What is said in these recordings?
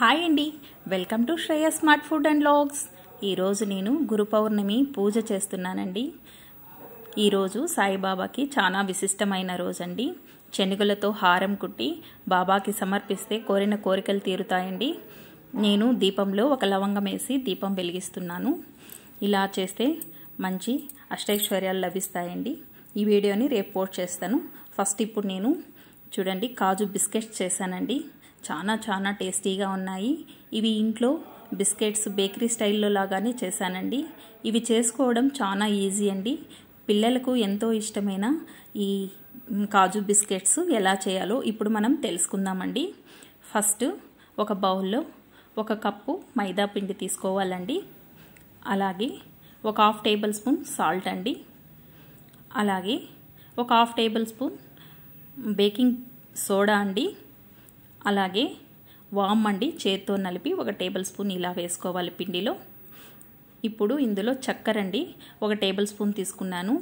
hi అండి welcome to Shreya smart food and logs ఈరోజు నేను గురు పౌర్ణమి పూజ చేస్తున్నానండి ఈరోజు సాయిబాబాకి చాలా విశిష్టమైన రోజండి చెనుగులతో హారం కుట్టి బాబాకి సమర్పిస్తే కోరిన కోరికలు తీరుతాయండి నేను దీపంలో ఒక లవంగం వేసి దీపం వెలిగిస్తున్నాను ఇలా చేస్తే మంచి అష్టైశ్వర్యాలు లభిస్తాయండి ఈ వీడియోని రేపు పోస్ట్ చేస్తాను ఫస్ట్ ఇప్పుడు నేను చూడండి కాజు బిస్కెట్స్ చేశానండి చాలా చాలా టేస్టీగా ఉన్నాయి ఇవి ఇంట్లో బిస్కెట్స్ బేకరీ స్టైల్లో లాగానే చేశానండి ఇవి చేసుకోవడం చాలా ఈజీ అండి పిల్లలకు ఎంతో ఇష్టమైన ఈ కాజు బిస్కెట్స్ ఎలా చేయాలో ఇప్పుడు మనం తెలుసుకుందామండి ఫస్ట్ ఒక బౌల్లో ఒక కప్పు మైదా పిండి తీసుకోవాలండి అలాగే ఒక హాఫ్ టేబుల్ స్పూన్ సాల్ట్ అండి అలాగే ఒక half tablespoon baking soda అండి అలాగే వామ్ అండి చేత్తో నలిపి ఒక టేబుల్ స్పూన్ ఇలా వేసుకోవాలి పిండిలో ఇప్పుడు ఇందులో చక్కెర అండి ఒక టేబుల్ స్పూన్ తీసుకున్నాను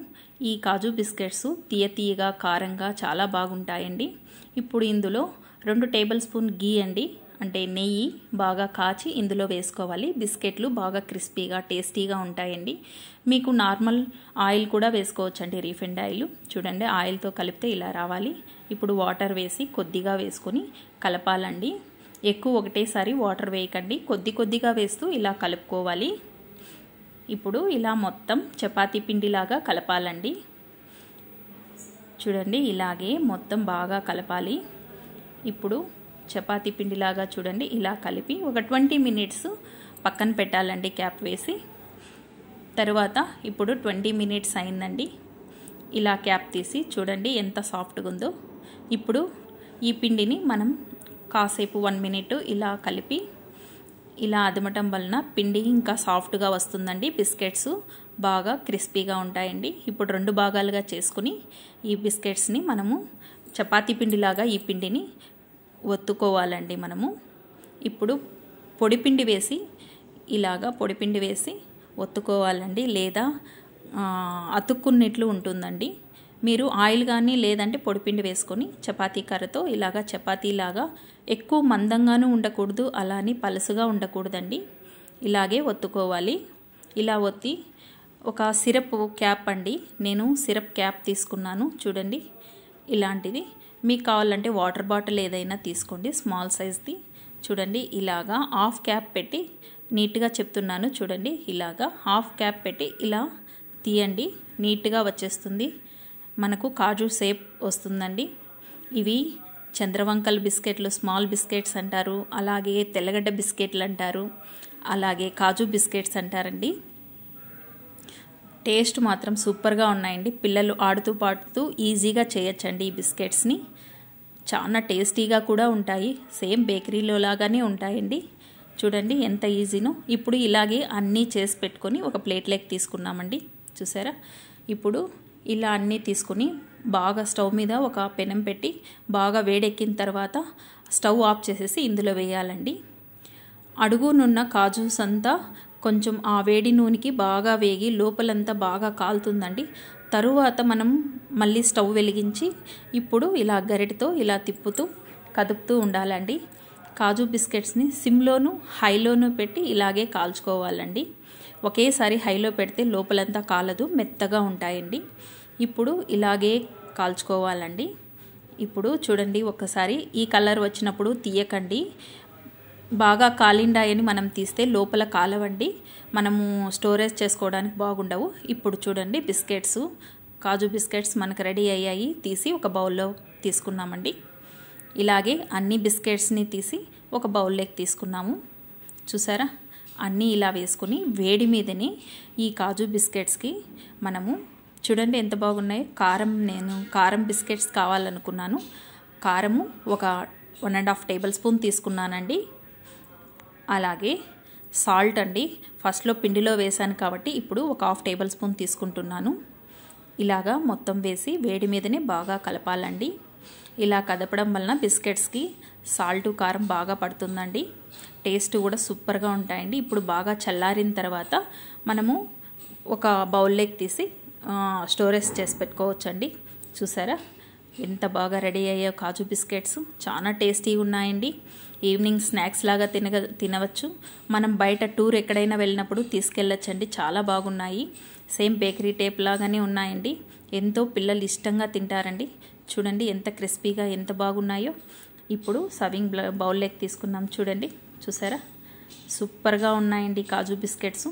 ఈ కాజు బిస్కెట్స్ తీయ తీయగా కారంగా చాలా బాగుంటాయండి ఇప్పుడు ఇందులో రెండు టేబుల్ స్పూన్ గీ అండి అంటే నెయ్యి బాగా కాచి ఇందులో వేసుకోవాలి బిస్కెట్లు బాగా క్రిస్పీగా టేస్టీగా ఉంటాయండి మీకు నార్మల్ ఆయిల్ కూడా వేసుకోవచ్చు అండి రీఫైండ్ ఆయిల్ చూడండి ఆయిల్తో కలిపితే ఇలా రావాలి ఇప్పుడు వాటర్ వేసి కొద్దిగా వేసుకొని కలపాలండి ఎక్కువ ఒకటేసారి వాటర్ వేయకండి కొద్ది కొద్దిగా వేస్తూ ఇలా కలుపుకోవాలి ఇప్పుడు ఇలా మొత్తం చపాతీ పిండిలాగా కలపాలండి చూడండి ఇలాగే మొత్తం బాగా కలపాలి ఇప్పుడు చపాతీ పిండిలాగా చూడండి ఇలా కలిపి ఒక ట్వంటీ మినిట్స్ పక్కన పెట్టాలండి క్యాప్ వేసి తర్వాత ఇప్పుడు ట్వంటీ మినిట్స్ అయిందండి ఇలా క్యాప్ తీసి చూడండి ఎంత సాఫ్ట్గా ఉందో ఇప్పుడు ఈ పిండిని మనం కాసేపు వన్ మినిట్ ఇలా కలిపి ఇలా అదమటం వలన పిండి ఇంకా సాఫ్ట్గా వస్తుందండి బిస్కెట్స్ బాగా క్రిస్పీగా ఉంటాయండి ఇప్పుడు రెండు భాగాలుగా చేసుకుని ఈ బిస్కెట్స్ని మనము చపాతీ పిండిలాగా ఈ పిండిని ఒత్తుకోవాలండి మనము ఇప్పుడు పొడిపిండి వేసి ఇలాగా పొడిపిండి వేసి ఒత్తుకోవాలండి లేదా అతుక్కున్నట్లు ఉంటుందండి మీరు ఆయిల్ కానీ లేదంటే పొడిపిండి వేసుకొని చపాతీ కర్రతో ఇలాగా చపాతీలాగా ఎక్కువ మందంగానూ ఉండకూడదు అని పలుసుగా ఉండకూడదండి ఇలాగే ఒత్తుకోవాలి ఇలా ఒత్తి ఒక సిరప్ క్యాప్ అండి నేను సిరప్ క్యాప్ తీసుకున్నాను చూడండి ఇలాంటిది మీకు కావాలంటే వాటర్ బాటిల్ ఏదైనా తీసుకోండి స్మాల్ సైజ్ది చూడండి ఇలాగా హాఫ్ క్యాప్ పెట్టి నీట్గా చెప్తున్నాను చూడండి ఇలాగా హాఫ్ క్యాప్ పెట్టి ఇలా తీయండి నీట్గా వచ్చేస్తుంది మనకు కాజు సేప్ వస్తుందండి ఇవి చంద్రవంకల్ బిస్కెట్లు స్మాల్ బిస్కెట్స్ అంటారు అలాగే తెల్లగడ్డ బిస్కెట్లు అంటారు అలాగే కాజు బిస్కెట్స్ అంటారండి టేస్ట్ మాత్రం సూపర్గా ఉన్నాయండి పిల్లలు ఆడుతూ పాడుతూ ఈజీగా చేయొచ్చండి ఈ బిస్కెట్స్ని చాలా టేస్టీగా కూడా ఉంటాయి సేమ్ బేకరీలో లాగానే ఉంటాయండి చూడండి ఎంత ఈజీనో ఇప్పుడు ఇలాగే అన్నీ చేసి పెట్టుకొని ఒక ప్లేట్ లెక్ తీసుకున్నామండి చూసారా ఇప్పుడు ఇలా అన్నీ తీసుకుని బాగా స్టవ్ మీద ఒక పెనం పెట్టి బాగా వేడెక్కిన తర్వాత స్టవ్ ఆఫ్ చేసేసి ఇందులో వేయాలండి అడుగునున్న కాజూస్ అంతా కొంచెం ఆ వేడి నూనెకి బాగా వేగి లోపలంతా బాగా కాలుతుందండి తరువాత మనం మళ్ళీ స్టవ్ వెలిగించి ఇప్పుడు ఇలా గరిటతో ఇలా తిప్పుతూ కదుపుతూ ఉండాలండి కాజు బిస్కెట్స్ని సిమ్లోను హైలోను పెట్టి ఇలాగే కాల్చుకోవాలండి ఒకేసారి హైలో పెడితే లోపలంతా కాలదు మెత్తగా ఉంటాయండి ఇప్పుడు ఇలాగే కాల్చుకోవాలండి ఇప్పుడు చూడండి ఒకసారి ఈ కలర్ వచ్చినప్పుడు తీయకండి బాగా కాలిండాయని మనం తీస్తే లోపల కాలవండి మనము స్టోరేజ్ చేసుకోవడానికి బాగుండవు ఇప్పుడు చూడండి బిస్కెట్స్ కాజు బిస్కెట్స్ మనకు రెడీ అయ్యాయి తీసి ఒక బౌల్లో తీసుకున్నామండి ఇలాగే అన్ని బిస్కెట్స్ని తీసి ఒక బౌల్లోకి తీసుకున్నాము చూసారా అన్నీ ఇలా వేసుకుని వేడి మీదని ఈ కాజు బిస్కెట్స్కి మనము చూడండి ఎంత బాగున్నాయి కారం నేను కారం బిస్కెట్స్ కావాలనుకున్నాను కారము ఒక one and half tablespoon తీసుకున్నానండి అలాగే సాల్ట్ అండి ఫస్ట్లో పిండిలో వేశాను కాబట్టి ఇప్పుడు ఒక హాఫ్ టేబుల్ స్పూన్ తీసుకుంటున్నాను ఇలాగా మొత్తం వేసి వేడి మీదనే బాగా కలపాలండి ఇలా కదపడం వలన బిస్కెట్స్కి సాల్ట్ కారం బాగా పడుతుందండి టేస్ట్ కూడా సూపర్గా ఉంటాయండి ఇప్పుడు బాగా చల్లారిన తర్వాత మనము ఒక బౌల్లోకి తీసి స్టోరేజ్ చేసి పెట్టుకోవచ్చండి చూసారా ఎంత బాగా రెడీ అయ్యో కాజు బిస్కెట్స్ చాలా టేస్టీగా ఉన్నాయండి ఈవినింగ్ స్నాక్స్ లాగా తినగ తినవచ్చు మనం బయట టూర్ ఎక్కడైనా వెళ్ళినప్పుడు తీసుకెళ్ళొచ్చండి చాలా బాగున్నాయి సేమ్ బేకరీ టేప్ లాగానే ఉన్నాయండి ఎంతో పిల్లలు ఇష్టంగా తింటారండి చూడండి ఎంత క్రిస్పీగా ఎంత బాగున్నాయో ఇప్పుడు సవింగ్ బౌల్ లెక్ తీసుకున్నాం చూడండి చూసారా సూపర్గా ఉన్నాయండి కాజు బిస్కెట్స్